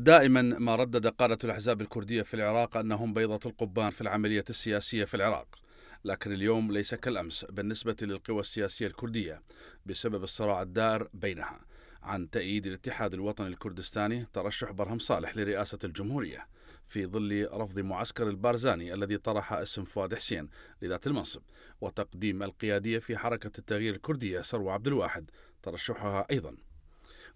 دائما ما ردد قادة الأحزاب الكردية في العراق أنهم بيضة القبان في العملية السياسية في العراق لكن اليوم ليس كالأمس بالنسبة للقوى السياسية الكردية بسبب الصراع الدار بينها عن تأييد الاتحاد الوطني الكردستاني ترشح برهم صالح لرئاسة الجمهورية في ظل رفض معسكر البارزاني الذي طرح اسم فؤاد حسين لذات المنصب وتقديم القيادية في حركة التغيير الكردية سرو عبد الواحد ترشحها أيضاً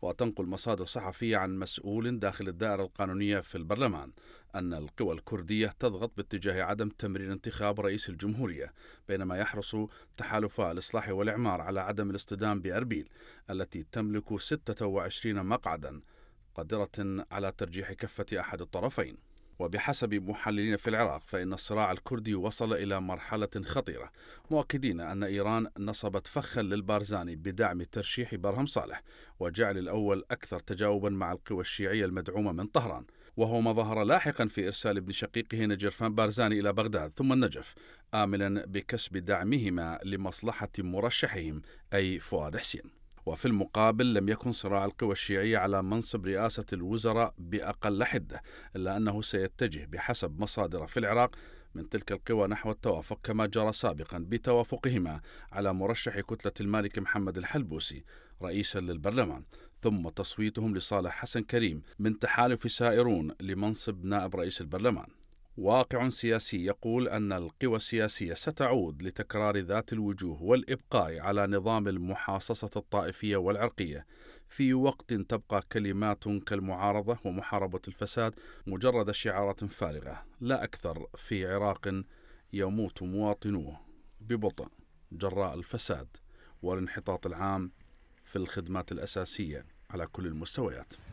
وتنقل مصادر صحفية عن مسؤول داخل الدائرة القانونية في البرلمان أن القوى الكردية تضغط باتجاه عدم تمرير انتخاب رئيس الجمهورية بينما يحرص تحالفا الإصلاح والإعمار على عدم الاصطدام بأربيل التي تملك 26 مقعدا قادرة على ترجيح كفة أحد الطرفين وبحسب محللين في العراق فإن الصراع الكردي وصل إلى مرحلة خطيرة مؤكدين أن إيران نصبت فخا للبارزاني بدعم ترشيح برهم صالح وجعل الأول أكثر تجاوبا مع القوى الشيعية المدعومة من طهران وهو ما ظهر لاحقا في إرسال ابن شقيقه نجرفان بارزاني إلى بغداد ثم النجف آملا بكسب دعمهما لمصلحة مرشحهم أي فؤاد حسين وفي المقابل لم يكن صراع القوى الشيعية على منصب رئاسة الوزراء بأقل حدة إلا أنه سيتجه بحسب مصادر في العراق من تلك القوى نحو التوافق كما جرى سابقا بتوافقهما على مرشح كتلة المالك محمد الحلبوسي رئيسا للبرلمان ثم تصويتهم لصالح حسن كريم من تحالف سائرون لمنصب نائب رئيس البرلمان واقع سياسي يقول أن القوى السياسية ستعود لتكرار ذات الوجوه والإبقاء على نظام المحاصصة الطائفية والعرقية في وقت تبقى كلمات كالمعارضة ومحاربة الفساد مجرد شعارات فارغة لا أكثر في عراق يموت مواطنوه ببطء جراء الفساد والانحطاط العام في الخدمات الأساسية على كل المستويات